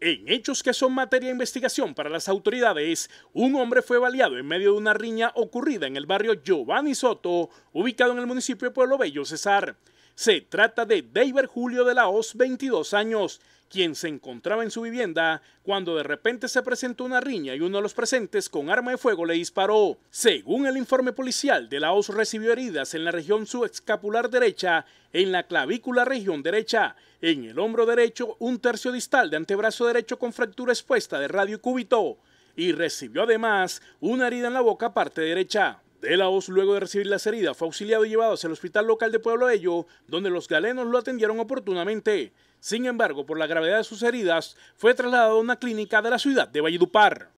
En hechos que son materia de investigación para las autoridades, un hombre fue baleado en medio de una riña ocurrida en el barrio Giovanni Soto, ubicado en el municipio de Pueblo Bello, Cesar. Se trata de David Julio de la Hoz, 22 años, quien se encontraba en su vivienda cuando de repente se presentó una riña y uno de los presentes con arma de fuego le disparó. Según el informe policial, De La Hoz recibió heridas en la región subescapular derecha, en la clavícula región derecha, en el hombro derecho un tercio distal de antebrazo derecho con fractura expuesta de radio y cúbito, y recibió además una herida en la boca parte derecha aos luego de recibir las heridas, fue auxiliado y llevado hacia el hospital local de Pueblo Ello, donde los galenos lo atendieron oportunamente. Sin embargo, por la gravedad de sus heridas, fue trasladado a una clínica de la ciudad de Valledupar.